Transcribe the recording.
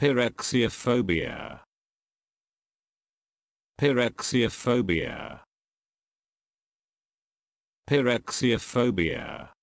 Pyrexiophobia. Pyrexiophobia. Pyrexiophobia.